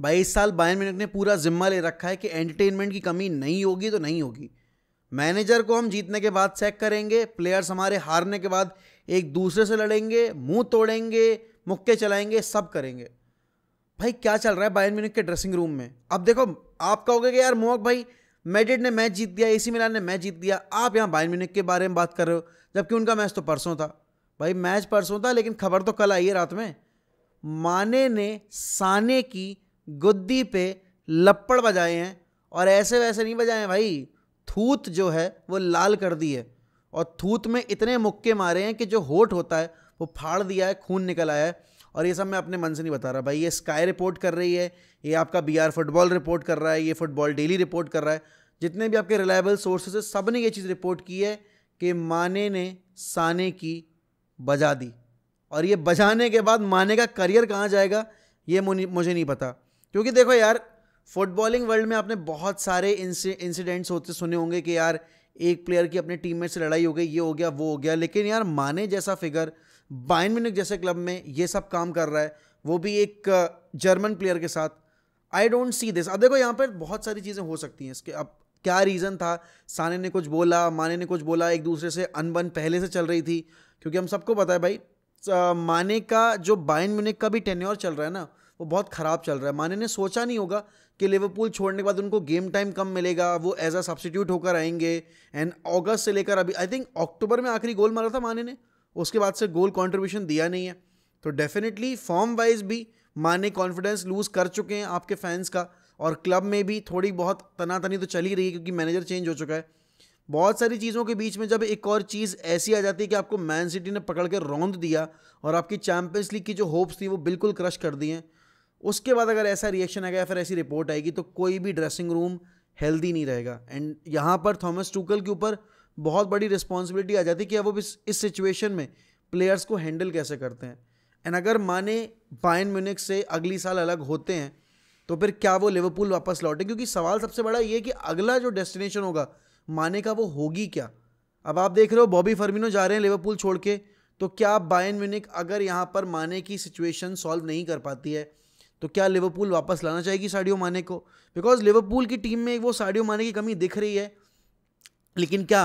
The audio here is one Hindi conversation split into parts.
भाई इस साल बायन मिनट ने पूरा जिम्मा ले रखा है कि एंटरटेनमेंट की कमी नहीं होगी तो नहीं होगी मैनेजर को हम जीतने के बाद चेक करेंगे प्लेयर्स हमारे हारने के बाद एक दूसरे से लड़ेंगे मुंह तोड़ेंगे मुक्के चलाएंगे सब करेंगे भाई क्या चल रहा है बायन म्यूनिक के ड्रेसिंग रूम में अब देखो आप कहोगे कि यार मोहक भाई मेडिड ने मैच जीत दिया एसी मिलान ने मैच जीत दिया आप यहाँ बायन म्यूनिक के बारे में बात कर रहे हो जबकि उनका मैच तो परसों था भाई मैच परसों था लेकिन खबर तो कल आई है रात में माने ने साने की गुद्दी पे लप्पड़ बजाए हैं और ऐसे वैसे नहीं बजाए हैं भाई थूत जो है वो लाल कर दी है और थूत में इतने मुक्के मारे हैं कि जो होठ होता है वो फाड़ दिया है खून निकल आया है और ये सब मैं अपने मन से नहीं बता रहा भाई ये स्काई रिपोर्ट कर रही है ये आपका बी आर फुटबॉल रिपोर्ट कर रहा है ये फुटबॉल डेली रिपोर्ट कर रहा है जितने भी आपके रिलायबल सोर्सेज है सब ने ये चीज़ रिपोर्ट की है कि माने ने साने की बजा दी और ये बजाने के बाद माने का करियर कहाँ जाएगा ये मुझे नहीं पता क्योंकि देखो यार फुटबॉलिंग वर्ल्ड में आपने बहुत सारे इंसिडेंट्स होते सुने होंगे कि यार एक प्लेयर की अपने टीम से लड़ाई हो गई ये हो गया वो हो गया लेकिन यार माने जैसा फिगर बाइन म्यूनिक जैसे क्लब में ये सब काम कर रहा है वो भी एक जर्मन uh, प्लेयर के साथ आई डोंट सी दिस अब देखो यहाँ पर बहुत सारी चीज़ें हो सकती हैं इसके अब क्या रीज़न था साने ने कुछ बोला माने ने कुछ बोला एक दूसरे से अनबन पहले से चल रही थी क्योंकि हम सबको पता है भाई माने uh, का जो बाइन म्यूनिक का भी टेन्योर चल रहा है ना वो बहुत ख़राब चल रहा है माने ने सोचा नहीं होगा कि लिवरपूल छोड़ने के बाद उनको गेम टाइम कम मिलेगा वो एज अ सब्सिट्यूट होकर आएंगे एंड अगस्त से लेकर अभी आई थिंक अक्टूबर में आखिरी गोल मारा था माने ने उसके बाद से गोल कॉन्ट्रीब्यूशन दिया नहीं है तो डेफिनेटली फॉर्म वाइज भी माने कॉन्फिडेंस लूज़ कर चुके हैं आपके फैंस का और क्लब में भी थोड़ी बहुत तनातनी तो चली रही है क्योंकि मैनेजर चेंज हो चुका है बहुत सारी चीज़ों के बीच में जब एक और चीज़ ऐसी आ जाती है कि आपको मैन सिटी ने पकड़ के रौंद दिया और आपकी चैम्पियंस लीग की जो होप्स थी वो बिल्कुल क्रश कर दी हैं उसके बाद अगर ऐसा रिएक्शन आएगा या फिर ऐसी रिपोर्ट आएगी तो कोई भी ड्रेसिंग रूम हेल्दी नहीं रहेगा एंड यहाँ पर थॉमस टूकल के ऊपर बहुत बड़ी रिस्पॉन्सिबिलिटी आ जाती है कि अब वो इस इस सिचुएशन में प्लेयर्स को हैंडल कैसे करते हैं एंड अगर माने बायन म्यूनिक से अगली साल अलग होते हैं तो फिर क्या वो लिवरपूल वापस लौटे क्योंकि सवाल सबसे बड़ा ये है कि अगला जो डेस्टिनेशन होगा माने का वो होगी क्या अब आप देख रहे हो बॉबी फर्मिनो जा रहे हैं लिवरपूल छोड़ के तो क्या बायन म्यूनिक अगर यहाँ पर माने की सिचुएशन सॉल्व नहीं कर पाती है तो क्या लिवरपूल वापस लाना चाहेगी साडियो माने को बिकॉज लिवरपूल की टीम में वो साडियो माने की कमी दिख रही है लेकिन क्या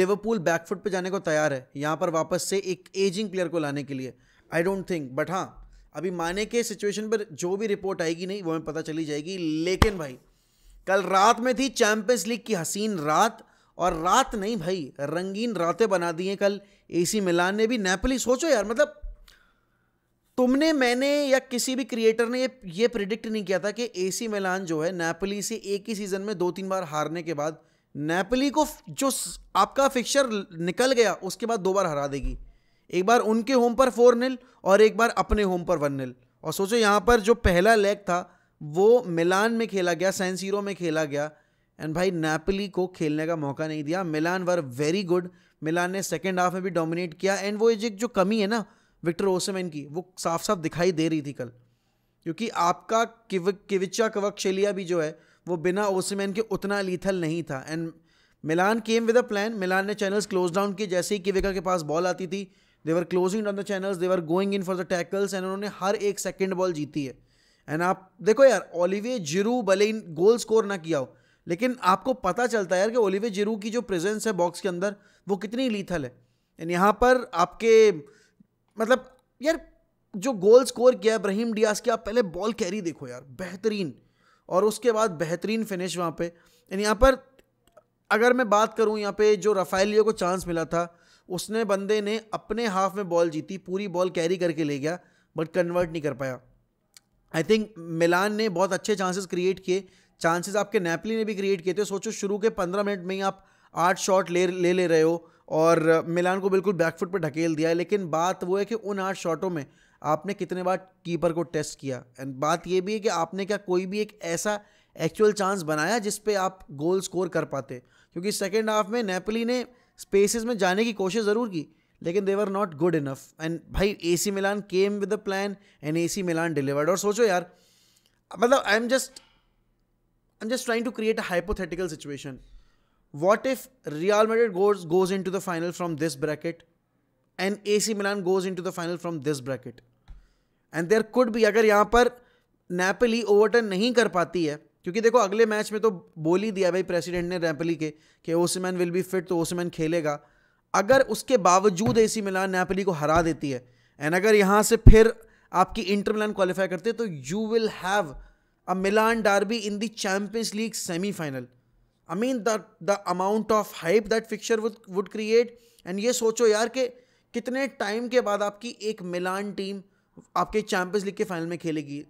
लिवरपूल बैकफुट पे जाने को तैयार है यहाँ पर वापस से एक एजिंग प्लेयर को लाने के लिए आई डोंट थिंक बट हाँ अभी माने के सिचुएशन पर जो भी रिपोर्ट आएगी नहीं वो हमें पता चली जाएगी लेकिन भाई कल रात में थी चैंपियंस लीग की हसीन रात और रात नहीं भाई रंगीन रातें बना दी हैं कल एसी मिलान ने भी नेपली सोचो यार मतलब तुमने मैंने या किसी भी क्रिएटर ने ये प्रिडिक्ट नहीं किया था कि एसी मिलान जो है नेपली से एक ही सीजन में दो तीन बार हारने के बाद नेपली को जो आपका फिक्चर निकल गया उसके बाद दो बार हरा देगी एक बार उनके होम पर फोर नील और एक बार अपने होम पर वन नील और सोचो यहाँ पर जो पहला लेग था वो मिलान में खेला गया सैनसीरो में खेला गया एंड भाई नेपली को खेलने का मौका नहीं दिया मिलान वर वेरी गुड मिलान ने सेकेंड हाफ में भी डोमिनेट किया एंड वो एक जो कमी है ना विक्टर ओसेमैन की वो साफ साफ दिखाई दे रही थी कल क्योंकि आपका किव किविचा कवकशेलिया भी जो है वो बिना ओसेमैन के उतना लीथल नहीं था and Milan came with a plan Milan ने चैनल्स क्लोज डाउन किए जैसे ही किविका के पास बॉल आती थी they're closing on the channels they're going in for the tackles and उन्होंने हर एक सेकेंड बॉल जीती है एंड आप देखो यार ओलिवे जिरू भले इन गोल स्कोर ना किया हो लेकिन आपको पता चलता है यार कि ओलिवे जिरू की जो प्रेजेंस है बॉक्स के अंदर वो कितनी लीथल है एंड यहाँ पर आपके मतलब यार जो गोल स्कोर किया इब्राहिम डियास की आप पहले बॉल कैरी देखो यार बेहतरीन और उसके बाद बेहतरीन फिनिश वहाँ पे यानी यहाँ पर अगर मैं बात करूँ यहाँ पे जो रफाइलियो को चांस मिला था उसने बंदे ने अपने हाफ में बॉल जीती पूरी बॉल कैरी करके ले गया बट कन्वर्ट नहीं कर पाया आई थिंक मिलान ने बहुत अच्छे चांसेस क्रिएट किए चांसेस आपके नेपली ने भी क्रिएट किए थे सोचो शुरू के पंद्रह मिनट में ही आप आठ शॉट ले ले ले रहे हो और मिलान को बिल्कुल बैकफुट पर ढकेल दिया लेकिन बात वो है कि उन आठ शॉटों में आपने कितने बार कीपर को टेस्ट किया एंड बात ये भी है कि आपने क्या कोई भी एक ऐसा एक्चुअल चांस बनाया जिस पे आप गोल स्कोर कर पाते क्योंकि सेकेंड हाफ में नेपली ने स्पेसिस में जाने की कोशिश ज़रूर की लेकिन they were not good enough and भाई A C Milan came with a plan and A C Milan delivered और सोचो यार मतलब I'm just I'm just trying to create a hypothetical situation what if Madrid goes goes into the final from this bracket and A C Milan goes into the final from this bracket and there could भी अगर यहाँ पर नेपली ओवरटर्न नहीं कर पाती है क्योंकि देखो अगले मैच में तो बोल ही दिया भाई प्रेसिडेंट ने नेपली के कि ओसमैन विल बी फिट तो ओसीमैन खेलेगा अगर उसके बावजूद ए सी मिलान नेपली को हरा देती है एंड अगर यहाँ से फिर आपकी इंटर मिलान क्वालिफाई करते तो you will have a Milan derby in the Champions League semifinal I mean the the amount of hype that picture would would create and ये सोचो यार के कितने टाइम के बाद आपकी एक मिलान टीम आपके चैंपियंस लीग के फाइनल में खेलेगी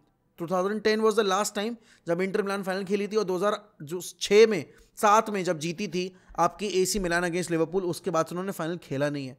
2010 वाज द लास्ट टाइम जब इंटर मिलान फाइनल खेली थी और 2006 में सात में जब जीती थी आपकी एसी मिलान अगेंस्ट लिवरपूल उसके बाद उन्होंने फाइनल खेला नहीं है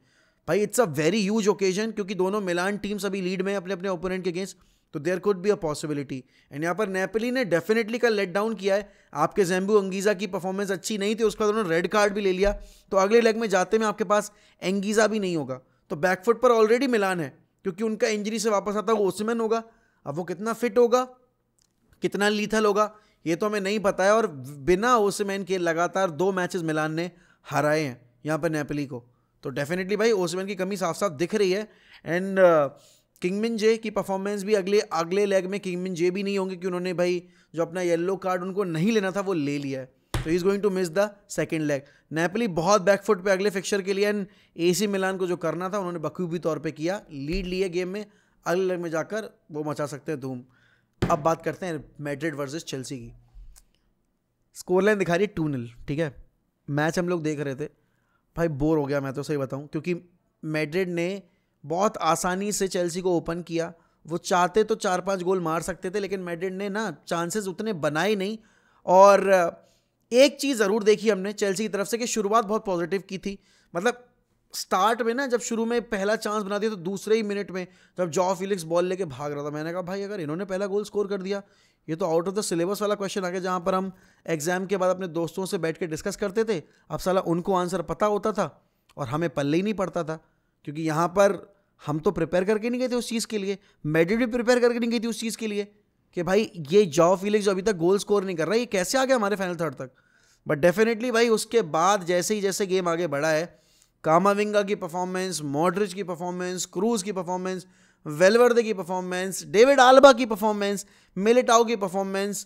भाई it's a very huge occasion क्योंकि दोनों मिलान टीम्स अभी लीड में अपने अपने ओपोनेंट के अगेंस्ट तो there could be a possibility and यहाँ पर नेपली ने डेफिनेटली कल लेट डाउन किया है आपके जैम्बू अंगीज़ा की परफॉर्मेंस अच्छी नहीं थी उसके बाद उन्होंने रेड कार्ड भी ले लिया तो अगले लेग में जाते में आपके पास एंगीज़ा भी नहीं होगा तो बैकफुट पर ऑलरेडी मिलान है क्योंकि उनका इंजरी से वापस आता वो ओसमैन होगा अब वो कितना फिट होगा कितना लीथल होगा ये तो हमें नहीं पता है और बिना ओसमैन के लगातार दो मैचेस मिलान ने हराए हैं यहाँ पर नेपली को तो डेफिनेटली भाई ओसमैन की कमी साफ साफ दिख रही है एंड uh, किंगमिन जे की परफॉर्मेंस भी अगले अगले लेग में किंगमिन जे भी नहीं होंगे कि उन्होंने भाई जो अपना येलो कार्ड उनको नहीं लेना था वो ले लिया है तो is going to miss the second leg Napoli बहुत बैकफुट पे अगले फिक्चर के लिए एंड ए सी मिलान को जो करना था उन्होंने बखूबी तौर पे किया लीड लिए गेम में अगले लेग में जाकर वो मचा सकते हैं धूम अब बात करते हैं मेड्रिड वर्सेज चेल्सी की स्कोरलाइन दिखा रही है टू नील ठीक है मैच हम लोग देख रहे थे भाई बोर हो गया मैं तो सही बताऊँ क्योंकि मेड्रिड ने बहुत आसानी से चेल्सी को ओपन किया वो चाहते तो चार पांच गोल मार सकते थे लेकिन मेडिड ने ना चांसेस उतने बनाए नहीं और एक चीज़ ज़रूर देखी हमने चेल्सी की तरफ से कि शुरुआत बहुत पॉजिटिव की थी मतलब स्टार्ट में ना जब शुरू में पहला चांस बना दिया तो दूसरे ही मिनट में जब जॉ फिलिक्स बॉल लेके भाग रहा था मैंने कहा भाई अगर इन्होंने पहला गोल स्कोर कर दिया ये तो आउट ऑफ द सिलेबस वाला क्वेश्चन आ गया जहाँ पर हम एग्जाम के बाद अपने दोस्तों से बैठ के डिस्कस करते थे अब साला उनको आंसर पता होता था और हमें पल्ले ही नहीं पड़ता था क्योंकि यहाँ पर हम तो प्रिपेयर करके नहीं गए थे उस चीज़ के लिए मेडिट भी प्रिपेयर करके नहीं गई थी उस चीज़ के लिए कि भाई ये जॉ फीलिंग जो अभी तक गोल स्कोर नहीं कर रहा ये कैसे आ गया हमारे फाइनल थर्ड तक बट डेफिनेटली भाई उसके बाद जैसे ही जैसे गेम आगे बढ़ा है कामाविंगा की परफॉर्मेंस मॉड्रिज की परफॉर्मेंस क्रूज की परफॉर्मेंस वेलवर्दे की परफॉर्मेंस डेविड आल्बा की परफॉर्मेंस मिलिटाओ की परफॉर्मेंस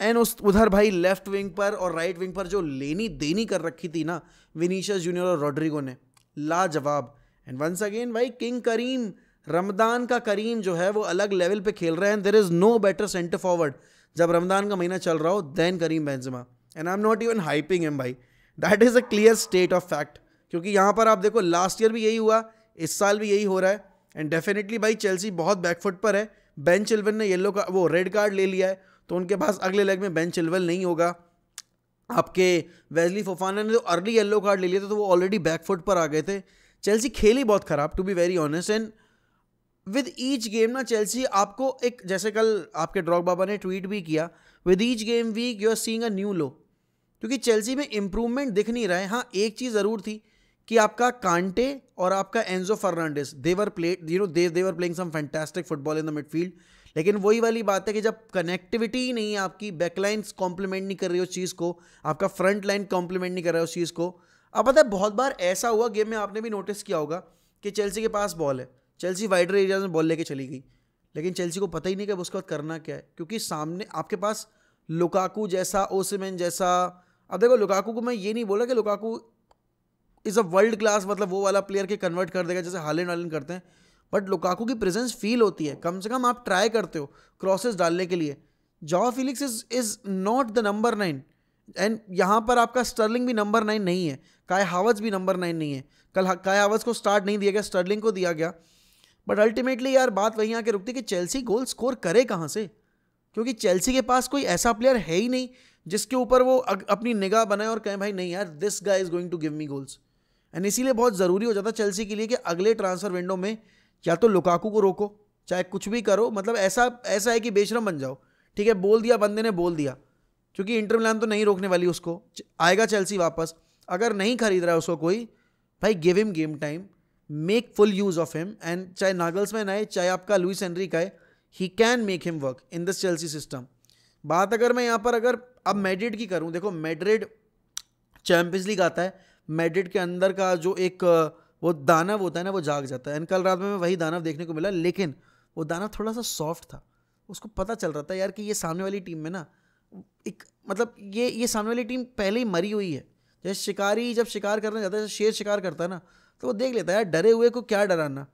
एंड उस उधर भाई लेफ्ट विंग पर और राइट विंग पर जो लेनी देनी कर रखी थी ना विनीशा जूनियर और रॉड्रिगो ने लाजवाब एंड वंस अगेन भाई किंग करीम रमदान का करीम जो है वो अलग लेवल पे खेल रहा है and there is no better centre forward जब रमदान का महीना चल रहा हो then Karim Benzema and I'm not even hyping em भाई that is a clear state of fact क्योंकि यहाँ पर आप देखो लास्ट ईयर भी यही हुआ इस साल भी यही हो रहा है एंड डेफिनेटली भाई चेल्सी बहुत बैकफुट पर है बेन चिल्वन ने येलो का वो रेड कार्ड ले लिया है तो उनके पास अगले लेग में बेन चिल्वन नहीं होगा आपके वेजली फोफाना ने तो अर्ली येलो कार्ड ले लिया था तो वो ऑलरेडी बैकफुट पर आ गए थे चेल्सी खेली बहुत ख़राब to be very honest and with each game ना चेल्सी आपको एक जैसे कल आपके ड्रॉक बाबा ने ट्वीट भी किया with each game week you are seeing a new low क्योंकि चेल्सी में इम्प्रूवमेंट दिख नहीं रहा है हाँ एक चीज़ ज़रूर थी कि आपका कांटे और आपका Enzo Fernandez they're play you know they're playing some fantastic football in the midfield लेकिन वही वाली बात है कि जब कनेक्टिविटी ही नहीं है आपकी बैकलाइंस कॉम्प्लीमेंट नहीं कर रही उस चीज़ को आपका फ्रंट लाइन कॉम्प्लीमेंट नहीं कर रहा है उस चीज़ को अब पता है बहुत बार ऐसा हुआ गेम में आपने भी नोटिस किया होगा कि चेल्सी के पास बॉल है चेल्सी वाइडर एरियाज में बॉल लेके चली गई लेकिन चेल्सी को पता ही नहीं कि उसके बाद करना क्या है क्योंकि सामने आपके पास लुकाकू जैसा ओसिमेन जैसा अब देखो लुकाकू को मैं ये नहीं बोला कि Lukaku is a world class मतलब वो वाला प्लेयर के कन्वर्ट कर देगा जैसे हालन वालन करते हैं बट लुकाकू की प्रेजेंस फील होती है कम से कम आप ट्राई करते हो क्रॉसेस डालने के लिए Joao Felix is is not the number nine and यहाँ पर आपका स्टर्लिंग भी नंबर नाइन नहीं है काय हावज भी नंबर नाइन नहीं है कल काय हावज को स्टार्ट नहीं दिया गया स्टर्लिंग को दिया गया बट अल्टीमेटली यार बात वहीं आके रुकती कि चेल्सी गोल स्कोर करे कहाँ से क्योंकि चेल्सी के पास कोई ऐसा प्लेयर है ही नहीं जिसके ऊपर वो अपनी निगाह बनाए और कहें भाई नहीं यार this guy is going to give me goals and इसीलिए बहुत ज़रूरी हो जाता चेल्सी के लिए कि अगले ट्रांसफ़र विंडो में या तो लुकाकू को रोको चाहे कुछ भी करो मतलब ऐसा ऐसा है कि बेशरम बन जाओ ठीक है बोल दिया बंदे ने बोल दिया क्योंकि इंटर मिलान तो नहीं रोकने वाली उसको आएगा चेल्सी वापस अगर नहीं खरीद रहा है उसको कोई भाई give him game time make full use of him and चाहे नागल्स मैन आए चाहे आपका लुइस एनरी का है he can make him work in this Chelsea system बात अगर मैं यहाँ पर अगर अब मेड्रिड की करूँ देखो मेड्रिड चैम्पियंस लीग आता है मेड्रिड के अंदर का जो एक वो दानव होता है ना वो जाग जाता है एंड कल रात में वही दानव देखने को मिला लेकिन वो दानव थोड़ा सा सॉफ्ट था उसको पता चल रहा था यार कि ये सामने वाली टीम में ना एक मतलब ये ये सामने वाली टीम पहले ही मरी हुई है जैसे शिकारी जब शिकार करने जाता है शेर शिकार करता है ना तो वो देख लेता है यार डरे हुए को क्या डराना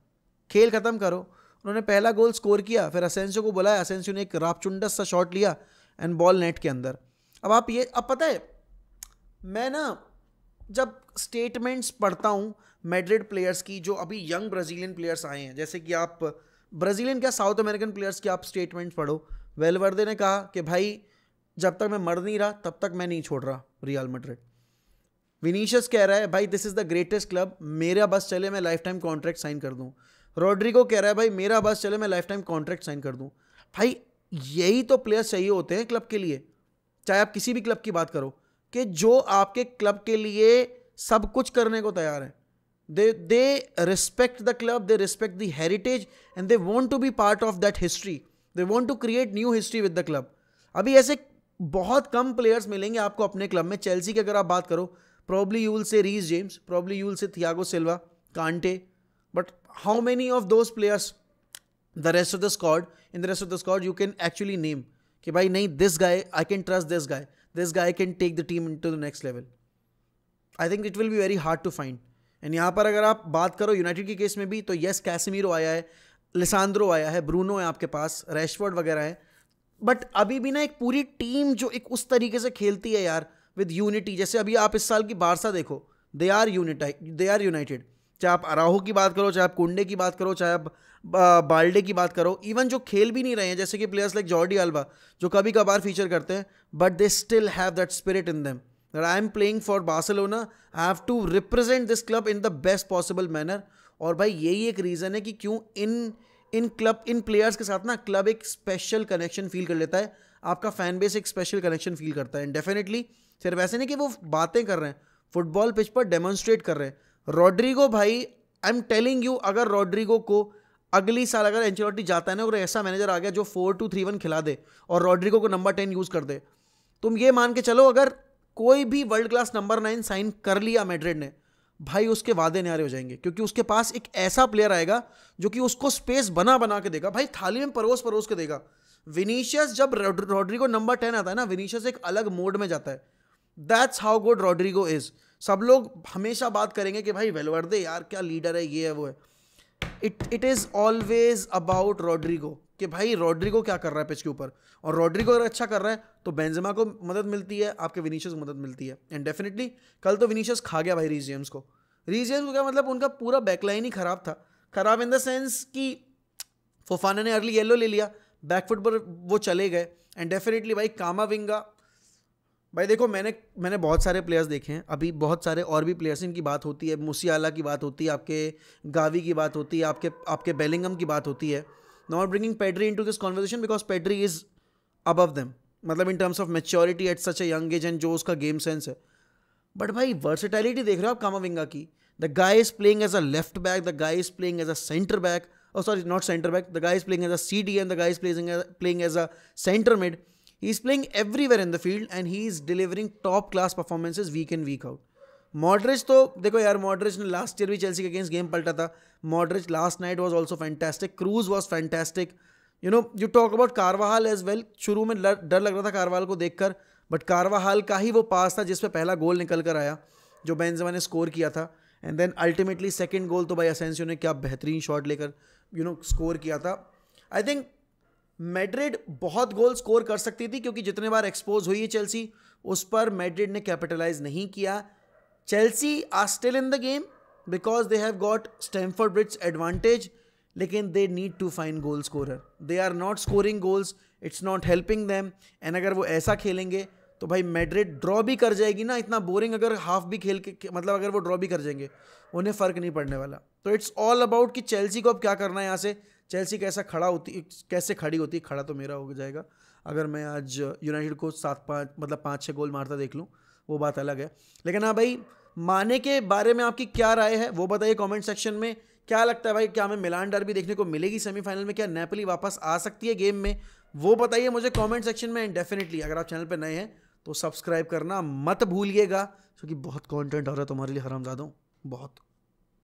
खेल ख़त्म करो उन्होंने पहला गोल स्कोर किया फिर असेंसियो को बुलाया असेंसियो ने एक रापचुंडस सा शॉट लिया एंड बॉल नेट के अंदर अब आप ये अब पता है मैं ना जब स्टेटमेंट्स पढ़ता हूँ मेड्रिड प्लेयर्स की जो अभी यंग ब्राज़ीलियन प्लेयर्स आए हैं जैसे कि आप ब्राज़ीलियन क्या साउथ अमेरिकन प्लेयर्स की आप स्टेटमेंट पढ़ो वेलवर्दे ने कहा कि भाई जब तक मैं मर नहीं रहा तब तक मैं नहीं छोड़ रहा रियल मेड्रिड विनीशियस कह रहा है भाई this is the greatest club मेरा बस चले मैं लाइफ टाइम कॉन्ट्रैक्ट साइन कर दूँ रोड्रिगो कह रहा है भाई मेरा बस चले मैं लाइफ टाइम कॉन्ट्रैक्ट साइन कर दूँ भाई यही तो प्लेयर्स चाहिए होते हैं क्लब के लिए चाहे आप किसी भी क्लब की बात करो कि जो आपके क्लब के लिए सब कुछ करने को तैयार है they they respect the club they respect the heritage and they want to be part of that history they want to create new history with the club अभी ऐसे बहुत कम प्लेयर्स मिलेंगे आपको अपने क्लब में चेल्सी की अगर आप बात करो Probably you will say Reese James. Probably you will say Thiago Silva, Kante. But how many of those players, the rest of the squad, in the rest of the squad, you can actually name? कि भाई नहीं this guy I can trust this guy this guy can take the team to the next level I think it will be very hard to find and यहाँ पर अगर आप बात करो यूनाइटेड के केस में भी तो येस कैसमीरो आया है लिसांद्रो आया है ब्रूनो है आपके पास रैशवर्ड वगैरह है बट अभी भी ना एक पूरी टीम जो एक उस तरीके से खेलती है यार विद यूनिटी जैसे अभी आप इस साल की बारसा देखो they are unit they are united चाहे आप अराहो की बात करो चाहे आप कुंडे की बात करो चाहे आप बाल्डे की बात करो इवन जो खेल भी नहीं रहे हैं जैसे कि प्लेयर्स लाइक जॉर्डी अल्बा जो कभी कभार फीचर करते हैं but they still have that spirit in them I am playing for Barcelona I have to represent this club in the best possible manner और भाई यही एक रीज़न है कि क्यों इन इन क्लब इन प्लेयर्स के साथ ना क्लब एक स्पेशल कनेक्शन फील कर लेता है आपका फैन बेस एक स्पेशल कनेक्शन फील करता है एंड डेफिनेटली सिर्फ ऐसे नहीं कि वो बातें कर रहे हैं फुटबॉल पिच पर डेमोन्स्ट्रेट कर रहे हैं रॉड्रिगो भाई आई एम टेलिंग यू अगर रॉड्रिगो को अगली साल अगर एंचोलॉटी जाता है ना और ऐसा मैनेजर आ गया जो फोर टू थ्री वन खिला दे और रॉड्रिगो को नंबर टेन यूज़ कर दे तुम ये मान के चलो अगर कोई भी world class number nine sign कर लिया मेड्रिड ने भाई उसके वादे न्यारे हो जाएंगे क्योंकि उसके पास एक ऐसा प्लेयर आएगा जो कि उसको स्पेस बना बना के देगा भाई थाली में परोस परोस के देगा विनीशियस जब रॉड्रिगो नंबर टेन आता है ना विनीशियस एक अलग मोड में जाता है that's how good Rodrygo is सब लोग हमेशा बात करेंगे कि भाई वेलवर्दे यार क्या लीडर है ये है वो है it it is always about Rodrygo कि भाई रॉड्रिगो क्या कर रहा है पिच के ऊपर और रॉड्रिगो अगर अच्छा कर रहा है तो बेंजेमा को मदद मिलती है आपके विनीशियस को मदद मिलती है एंड डेफिनेटली कल तो विनीशियस खा गया भाई रीजियम्स को रीजियम्स को क्या मतलब उनका पूरा बैकलाइन ही खराब था खराब इन द सेंस कि फोफाना ने अर्ली येलो ले लिया बैकफुट पर वो चले गए एंड डेफिनेटली भाई कामा विंगा भाई देखो मैंने मैंने बहुत सारे प्लेयर्स देखे हैं अभी बहुत सारे और भी प्लेयर्स इनकी बात होती है मुसियाला की बात होती है आपके गावी की बात होती है आपके आपके बेलिंगम की बात होती है not bringing Pedri into this conversation because Pedri is above them मतलब in terms of maturity at such a young age and जो उसका गेम सेंस है बट भाई वर्सिटैलिटी देख रहे हो आप कामाविंगा की the guy is playing as a left back the guy is playing as a centre back और sorry not centre back the guy is playing as a C D and the guy is playing playing as a centre mid he is playing everywhere in the field and he is delivering top class performances week and week out Modric तो देखो यार मॉडरेज ने लास्ट ईयर भी चेल्सी के अगेंस्ट गेम पलटा था Modric last night was also fantastic Kroos was fantastic you know you talk about Carvajal as well शुरू में डर लग रहा था कारवाहाल को देखकर बट कारवाहाल का ही वो पास था जिसपे पहला गोल निकल कर आया जो बेंजमा ने स्कोर किया था and then ultimately second goal तो भाई असेंसियो ने क्या बेहतरीन शॉट लेकर यू नो स्कोर किया था आई थिंक मेड्रिड बहुत गोल स्कोर कर सकती थी क्योंकि जितने बार एक्सपोज हुई है चेल्सी उस पर मेड्रिड ने कैपिटलाइज नहीं किया Chelsea are still in the game because they have got Stamford Bridge advantage लेकिन they need to find goal scorer they are not scoring goals it's not helping them and अगर वो ऐसा खेलेंगे तो भाई मेड्रिड ड्रॉ भी कर जाएगी ना इतना बोरिंग अगर हाफ भी खेल के मतलब अगर वो ड्रॉ भी कर जाएंगे उन्हें फ़र्क नहीं पड़ने वाला तो इट्स ऑल अबाउट कि चेल्सी को अब क्या करना है यहाँ से चेल्सी कैसा खड़ा होती कैसे खड़ी होती खड़ा तो मेरा हो जाएगा अगर मैं आज यूनाइटेड को सात पाँच मतलब पाँच छः गोल मारता देख लूँ वो बात अलग है लेकिन हाँ भाई माने के बारे में आपकी क्या राय है वो बताइए कमेंट सेक्शन में क्या लगता है भाई क्या हमें मिलान डर भी देखने को मिलेगी सेमीफाइनल में क्या नेपली वापस आ सकती है गेम में वो बताइए मुझे कमेंट सेक्शन में डेफिनेटली अगर आप चैनल पर नए हैं तो सब्सक्राइब करना मत भूलिएगा क्योंकि बहुत कंटेंट आ रहा है तुम्हारे लिए हरामजादों बहुत